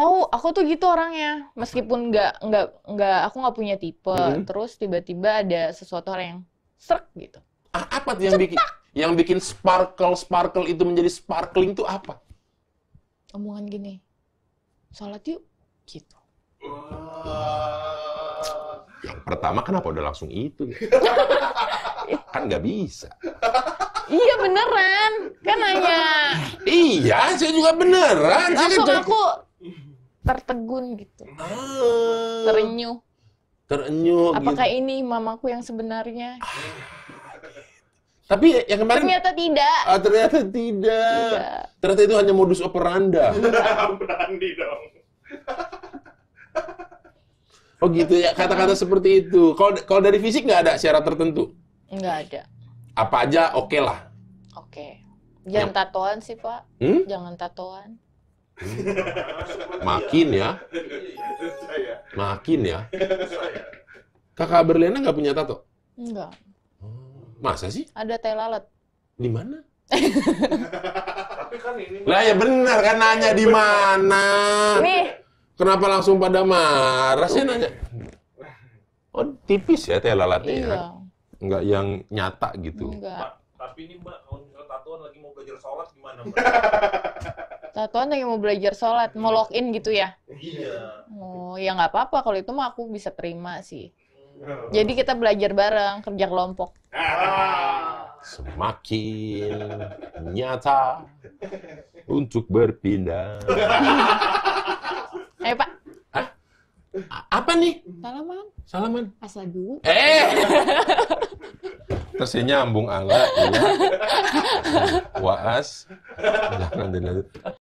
tahu aku tuh gitu orangnya meskipun nggak nggak nggak aku nggak punya tipe mm -hmm. terus tiba-tiba ada sesuatu orang yang serk gitu apa yang Cetak. bikin yang bikin sparkle sparkle itu menjadi sparkling tuh apa omongan gini sholat yuk gitu yang pertama kenapa udah langsung itu ya? kan nggak bisa Iya beneran. Kan nanya. iya, saya juga beneran. Langsung kan aku tertegun gitu. Ah. Hmm. Terenyuh. Terenyuh Apakah gitu. ini mamaku yang sebenarnya? Tapi yang kemarin ternyata tidak. Ah, ternyata tidak. tidak. Ternyata itu hanya modus operanda. Operandi dong. oh gitu ya kata-kata seperti itu. Kalau kalau dari fisik nggak ada syarat tertentu. Nggak ada. Apa aja oke okay lah. Oke. Okay. Jangan ya. tatoan sih pak. Hmm? Jangan tatoan. Makin ya. Makin ya. Kakak Berliana nggak punya tato? Enggak. Oh. Masa sih? Ada telalat. lalat. Di mana? Tapi kan Lah ya benar kan nanya di mana? Nih. Kenapa langsung pada marah sih nanya? Oh tipis ya telalatnya. lalatnya ya. iya. ya? Nggak yang nyata gitu. Enggak. Tapi ini mbak, kalau misalnya lagi mau belajar sholat gimana Satuan eh, yang mau belajar sholat, mau login gitu ya? Iya. Oh, ya nggak apa-apa. Kalau itu mah aku bisa terima sih. Hmm. Jadi kita belajar bareng, kerja kelompok. Semakin nyata untuk berpindah. Eh Pak. Hah? Apa nih? Salaman. Salaman. Asal dulu. Eh. Terus nyambung ala. ya Waas. Jangan dilanjut.